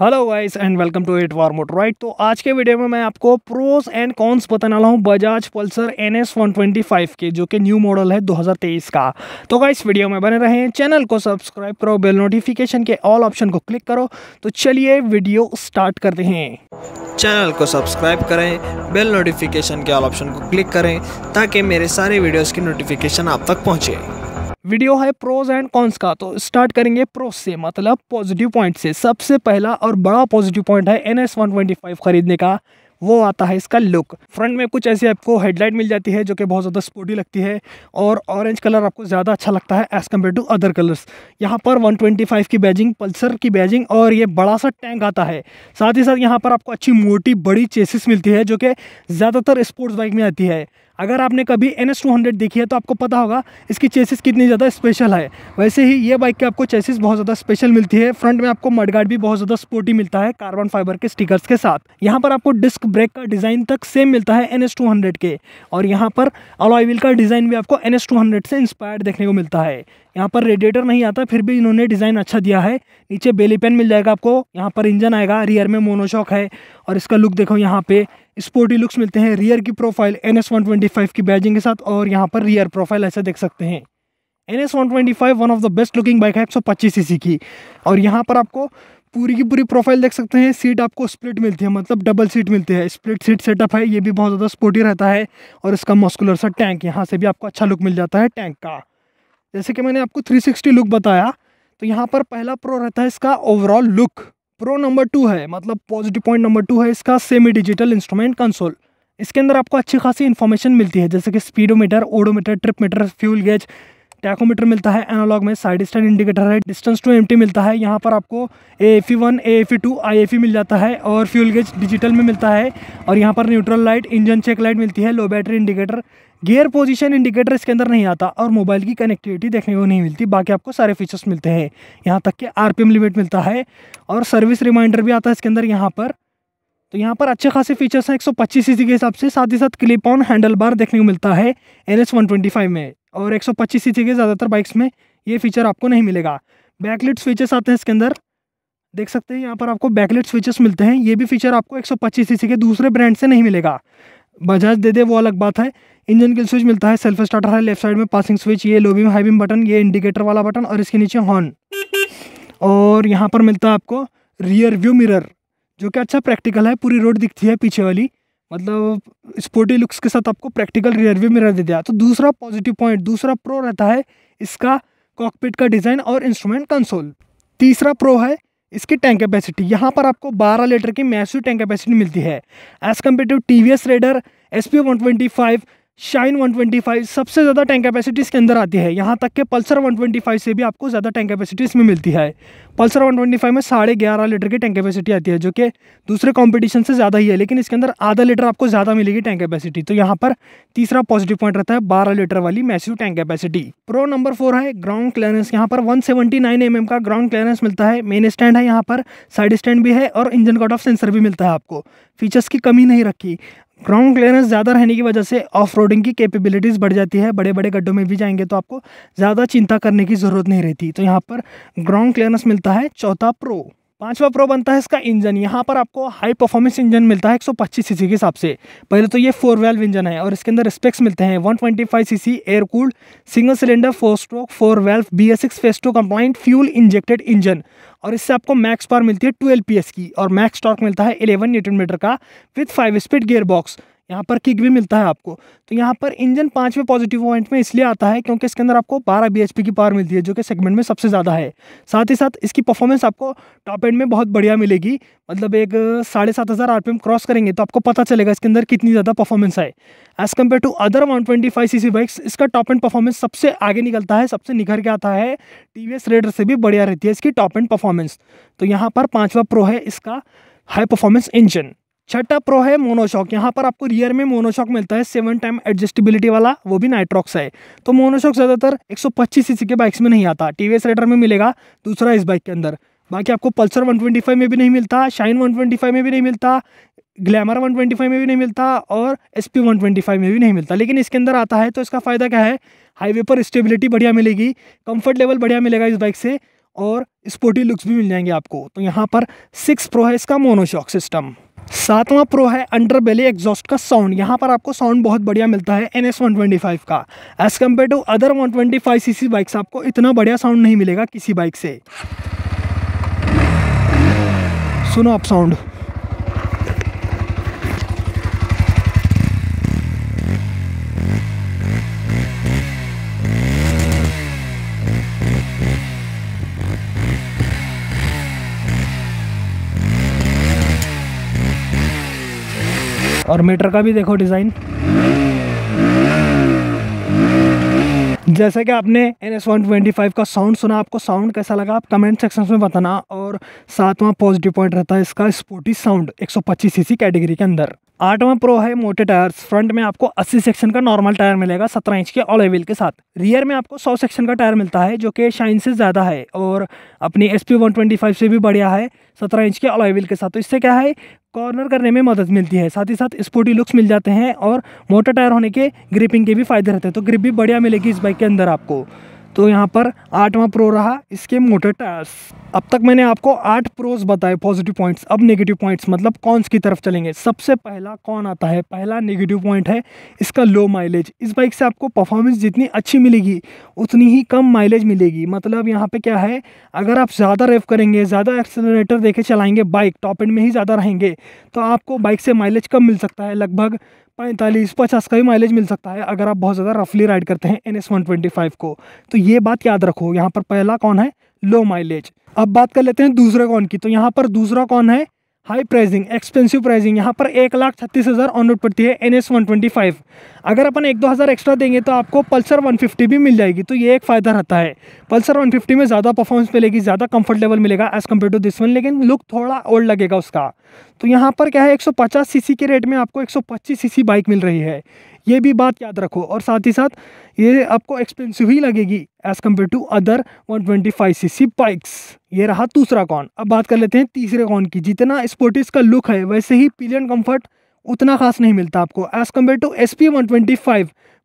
hello guys and welcome to it war motor right तो आज के वीडियो में मैं आपको प्रोस एंड कॉन्स बताने वाला हूँ Bajaj Pulsar N S one twenty five के जो कि न्यू मॉडल है 2023 का तो गाइस वीडियो में बने रहें चैनल को सब्सक्राइब करो बेल नोटिफिकेशन के ऑल ऑप्शन को क्लिक करो तो चलिए वीडियो स्टार्ट करते हैं चैनल को सब्सक्राइब करें बेल नोटिफिकेशन के ऑल ऑप्शन को क्लिक करें ताकि मेरे सारे वीडियोज़ की नोटिफिकेशन आप तक पहुँचे वीडियो है प्रोज एंड कॉन्स का तो स्टार्ट करेंगे प्रोज से मतलब पॉजिटिव पॉइंट से सबसे पहला और बड़ा पॉजिटिव पॉइंट है N S one twenty five खरीदने का वो आता है इसका लुक फ्रंट में कुछ ऐसी आपको हेडलाइट मिल जाती है जो कि बहुत ज़्यादा स्पोर्टी लगती है और ऑरेंज कलर आपको ज़्यादा अच्छा लगता है as compare to other colours यहाँ पर 125 की बैजिंग पल्सर की बैजिंग और ये बड़ा सा टैंक आता है साथ ही साथ यहाँ पर आपको अच्छी मोटी बड़ी चेसिस मिलती है जो कि ज़्यादातर स्पोर्ट्स बाइक में आती है अगर आपने कभी एन एस देखी है तो आपको पता होगा इसकी चेसिस कितनी ज़्यादा स्पेशल है वैसे ही ये बाइक की आपको चेसिस बहुत ज़्यादा स्पेशल मिलती है फ्रंट में आपको मडगार्ड भी बहुत ज़्यादा स्पोर्टी मिलता है कार्बन फाइबर के स्टिकर्स के साथ यहाँ पर आपको डिस्क ब्रेक का डिज़ाइन तक सेम मिलता है एन एस के और यहाँ पर अलॉयल का डिज़ाइन भी आपको एन एस से इंस्पायर्ड देखने को मिलता है यहाँ पर रेडिएटर नहीं आता फिर भी इन्होंने डिज़ाइन अच्छा दिया है नीचे बेली पेन मिल जाएगा आपको यहाँ पर इंजन आएगा रियर में मोनोशॉक है और इसका लुक देखो यहाँ पे स्पोर्टी लुक्स मिलते हैं रियर की profile N S one twenty five की बैजिंग के साथ और यहाँ पर रियर प्रोफाइल ऐसा देख सकते हैं N S one twenty five one of the best looking bike है एक सौ पच्चीस सी सी की और यहाँ पर आपको पूरी की पूरी प्रोफाइल देख सकते हैं सीट आपको स्प्लिट मिलती है मतलब डबल सीट मिलती है स्प्लिट सीट सेटअप है ये भी बहुत ज़्यादा स्पोर्टी रहता है और इसका मस्कुलर सा टैंक यहाँ से भी आपको अच्छा लुक मिल जाता है टैंक का जैसे कि मैंने आपको थ्री सिक्सटी लुक बताया तो यहाँ पर पहला प्रो रहता है इसका overall look pro number two है मतलब पॉजिटिव पॉइंट नंबर टू है इसका सेमी डिजिटल इंस्ट्रूमेंट कंसोल इसके अंदर आपको अच्छी खासी इन्फॉर्मेशन मिलती है जैसे कि speedometer odometer trip meter fuel gauge tachometer मिलता है एनालॉग में साइड स्टैंड इंडिकेटर है डिस्टेंस टू एम मिलता है यहाँ पर आपको A F E one A F E two I F E मिल जाता है और फ्यूल गेज डिजिटल में मिलता है और यहाँ पर neutral light engine check light मिलती है low battery indicator gear position indicator इसके अंदर नहीं आता और मोबाइल की कनेक्टिविटी देखने को नहीं मिलती बाकी आपको सारे फीचर्स मिलते हैं यहाँ तक कि एम लिमिट मिलता है और सर्विस रिमाइंडर भी आता है इसके अंदर यहाँ पर तो यहाँ पर अच्छे खासे फीचर्स हैं 125 सीसी के हिसाब से साथ ही साथ क्लिप ऑन हैंडल बार देखने को मिलता है एन एस में और 125 सीसी के ज़्यादातर बाइक्स में ये फीचर आपको नहीं मिलेगा बैकलेट स्विचेस आते हैं इसके अंदर देख सकते हैं यहाँ पर आपको बैकलेट स्विचेस मिलते हैं ये भी फीचर आपको 125 सीसी के दूसरे ब्रांड से नहीं मिलेगा बजाज दे दे वो अलग बात है इंजन किल स्विच मिलता है सेल्फ स्टार्टर है लेफ्ट साइड में पासिंग स्विच ये low beam high beam button ये इंडिकेटर वाला बटन और इसके नीचे हॉर्न और यहाँ पर मिलता है आपको रियर व्यू मिरर जो कि अच्छा प्रैक्टिकल है पूरी रोड दिखती है पीछे वाली मतलब स्पोर्टी लुक्स के साथ आपको प्रैक्टिकल रियरव्यू मिरर दे दिया तो दूसरा पॉजिटिव पॉइंट दूसरा प्रो रहता है इसका कॉकपिट का डिज़ाइन और इंस्ट्रूमेंट कंसोल तीसरा प्रो है इसकी टैंक कैपेसिटी यहाँ पर आपको 12 लीटर की मैसिव टैंक कैपेसिटी मिलती है as compare to T V S Raider S P one twenty five Shine 125 सबसे ज़्यादा टैंक कैपेसिटीज़ के अंदर आती है यहाँ तक कि पल्सर 125 से भी आपको ज़्यादा टैंक कैपेसिटी इसमें मिलती है पल्सर 125 में साढ़े ग्यारह लीटर की टैंक कैपेसिटी आती है जो कि दूसरे कंपटीशन से ज़्यादा ही है लेकिन इसके अंदर आधा लीटर आपको ज़्यादा मिलेगी टैंक कैपेसिटी तो यहाँ पर तीसरा पॉजिटिव पॉइंट रहता है बारह लीटर वाली massive tank capacity pro number four है ग्राउंड क्लियरेंस यहाँ पर वन सेवेंटी mm का ग्राउंड क्लियरेंस मिलता है मेन स्टैंड है यहाँ पर साइड स्टैंड भी है और इंजन कट ऑफ सेंसर भी मिलता है आपको फीचर्स की कमी नहीं रखी ग्राउंड क्लियरेंस ज़्यादा रहने की वजह से ऑफ रोडिंग की कैपेबिलिटीज़ बढ़ जाती है बड़े बड़े गड्ढों में भी जाएंगे तो आपको ज़्यादा चिंता करने की ज़रूरत नहीं रहती तो यहाँ पर ग्राउंड क्लियरेंस मिलता है चौथा प्रो पांचवा प्रो बनता है इसका इंजन यहाँ पर आपको हाई परफॉर्मेंस इंजन मिलता है 125 सीसी के हिसाब से पहले तो ये फोर वेल्व इंजन है और इसके अंदर स्पेक्स मिलते हैं 125 cc air cooled single cylinder four stroke four valve B S six phase two compliant fuel injected engine और इससे आपको मैक्स पावर मिलती है ट्वेल्व पी की और मैक्स टॉर्क मिलता है इलेवन न्यूटन मीटर का with five speed gear box यहाँ पर किक भी मिलता है आपको तो यहाँ पर इंजन पाँचवें पॉजिटिव पॉइंट में इसलिए आता है क्योंकि इसके अंदर आपको बारह बी की पावर मिलती है जो कि सेगमेंट में सबसे ज़्यादा है साथ ही साथ इसकी परफॉर्मेंस आपको टॉप एंड में बहुत बढ़िया मिलेगी मतलब एक साढ़े सात हज़ार आर क्रॉस करेंगे तो आपको पता चलेगा इसके अंदर कितनी ज़्यादा परफॉर्मेंस है as compare to other one twenty five C bikes इसका टॉप एंड परफॉर्मेंस सबसे आगे निकलता है सबसे निखर के आता है टी वी रेडर से भी बढ़िया रहती है इसकी टॉप एंड परफॉर्मेंस तो यहाँ पर पाँचवा प्रो है इसका हाई परफॉर्मेंस इंजन छठा प्रो है मोनोशॉक यहाँ पर आपको रियर में मोनोशॉक मिलता है सेवन टाइम एडजस्टेबिलिटी वाला वो भी नाइट्रॉक्स है तो मोनोशॉक ज़्यादातर 125 सीसी के बाइक्स में नहीं आता टी वी राइडर में मिलेगा दूसरा इस बाइक के अंदर बाकी आपको पल्सर 125 में भी नहीं मिलता शाइन 125 में भी नहीं मिलता ग्लैमर 125 में भी नहीं मिलता और एस पी में भी नहीं मिलता लेकिन इसके अंदर आता है तो इसका फ़ायदा क्या है हाईवे पर स्टेबिलिटी बढ़िया मिलेगी कम्फर्ट लेवल बढ़िया मिलेगा इस बाइक से और स्पोर्टी लुक्स भी मिल जाएंगे आपको तो यहाँ पर सिक्स प्रो है इसका मोनोशॉक सिस्टम सातवां प्रो है अंडर बेली एग्जॉस्ट का साउंड यहाँ पर आपको साउंड बहुत बढ़िया मिलता है N S one twenty five का as compare to other one twenty five C C bikes आपको इतना बढ़िया साउंड नहीं मिलेगा किसी बाइक से सुनो आप साउंड और मीटर का भी देखो डिज़ाइन जैसे कि आपने N S one twenty five का साउंड सुना आपको साउंड कैसा लगा आप कमेंट सेक्शन में बताना और सातवां पॉजिटिव पॉइंट रहता है इसका स्पोर्टी साउंड 125 सीसी कैटेगरी के अंदर आठवां प्रो है मोटे टायर्स फ्रंट में आपको 80 सेक्शन का नॉर्मल टायर मिलेगा 17 इंच के ऑल व्हील के साथ रियर में आपको 100 सेक्शन का टायर मिलता है जो कि शाइन से ज़्यादा है और अपनी एस पी से भी बढ़िया है 17 इंच के ऑल व्हील के साथ तो इससे क्या है कॉर्नर करने में मदद मिलती है साथ ही साथ स्पोर्टी लुक्स मिल जाते हैं और मोटर टायर होने के ग्रिपिंग के भी फायदे रहते हैं तो ग्रिप भी बढ़िया मिलेगी इस बाइक के अंदर आपको तो यहाँ पर आठवां प्रो रहा इसके मोटर टायर्स अब तक मैंने आपको आठ प्रोज बताए पॉजिटिव पॉइंट्स अब नेगेटिव पॉइंट्स मतलब कौनस की तरफ चलेंगे सबसे पहला कौन आता है पहला नेगेटिव पॉइंट है इसका लो माइलेज इस बाइक से आपको परफॉर्मेंस जितनी अच्छी मिलेगी उतनी ही कम माइलेज मिलेगी मतलब यहाँ पर क्या है अगर आप ज़्यादा रेव करेंगे ज़्यादा एक्सेलरेटर देखे चलाएंगे बाइक टॉप एंड में ही ज़्यादा रहेंगे तो आपको बाइक से माइलेज कम मिल सकता है लगभग पैंतालीस पचास का भी माइलेज मिल सकता है अगर आप बहुत ज़्यादा रफली राइड करते हैं N S one twenty five को तो ये बात याद रखो यहाँ पर पहला कौन है लो माइलेज अब बात कर लेते हैं दूसरे कौन की तो यहाँ पर दूसरा कौन है हाई प्राइजिंग एक्सपेंसिव प्राइजिंग यहाँ पर एक लाख छत्तीस हज़ार ऑन रोड पड़ती है N S one twenty five अगर अपन एक दो हज़ार एक्स्ट्रा देंगे तो आपको पल्सर वन फिफ्टी भी मिल जाएगी तो ये एक फ़ायदा रहता है पल्सर वन फिफ्टी में ज़्यादा परफॉर्मेंस मिलेगी ज़्यादा कंफर्टेबल मिलेगा as compare to this one लेकिन लुक थोड़ा ओल्ड लगेगा उसका तो यहाँ पर क्या है 150 सीसी के रेट में आपको 125 सीसी बाइक मिल रही है ये भी बात याद रखो और साथ ही साथ ये आपको एक्सपेंसिव ही लगेगी as compare to other 125 cc bikes ये रहा दूसरा कौन अब बात कर लेते हैं तीसरे कौन की जितना स्पोर्टिस का लुक है वैसे ही पिलियन कम्फर्ट उतना खास नहीं मिलता आपको as compare to S P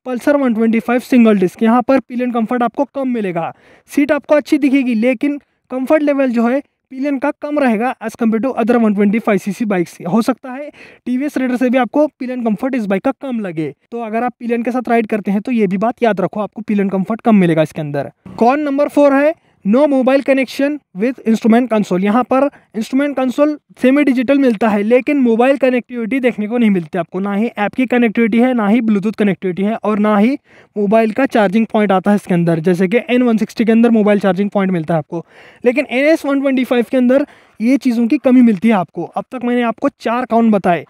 Pulsar 125 single disc यहाँ पर पिलियन कम्फर्ट आपको कम मिलेगा सीट आपको अच्छी दिखेगी लेकिन कम्फर्ट लेवल जो है पिलियन का कम रहेगा as compare to other 125 cc bikes हो सकता है टीवीएस रेडर से भी आपको पिलियन कम्फर्ट इस बाइक का कम लगे तो अगर आप पिलियन के साथ राइड करते हैं तो ये भी बात याद रखो आपको पिलियन कंफर्ट कम मिलेगा इसके अंदर कॉन नंबर फोर है no mobile connection with instrument console यहाँ पर इंस्ट्रूमेंट कंसोल सेमी डिजिटल मिलता है लेकिन मोबाइल कनेक्टिविटी देखने को नहीं मिलती आपको ना ही ऐप की कनेक्टिविटी है ना ही ब्लूटूथ कनेक्टिविटी है और ना ही मोबाइल का चार्जिंग पॉइंट आता है इसके अंदर जैसे कि एन वन सिक्सटी के अंदर मोबाइल चार्जिंग पॉइंट मिलता है आपको लेकिन N S one twenty five के अंदर ये चीज़ों की कमी मिलती है आपको अब तक मैंने आपको चार काउंट बताए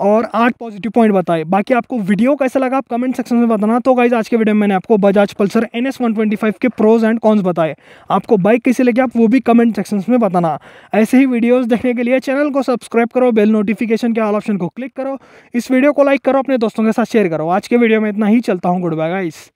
और आठ पॉजिटिव पॉइंट बताए बाकी आपको वीडियो कैसा लगा आप कमेंट सेक्शन में बताना तो गाइज आज के वीडियो में मैंने आपको Bajaj Pulsar N S one twenty five के प्रोज एंड कॉन्स बताए आपको बाइक कैसी लगी आप वो भी कमेंट सेक्शन में बताना ऐसे ही वीडियोज़ देखने के लिए चैनल को सब्सक्राइब करो बेल नोटिफिकेशन के ऑल ऑप्शन को क्लिक करो इस वीडियो को लाइक करो अपने दोस्तों के साथ शेयर करो आज के वीडियो में इतना ही चलता हूँ गुड बाय गाइज़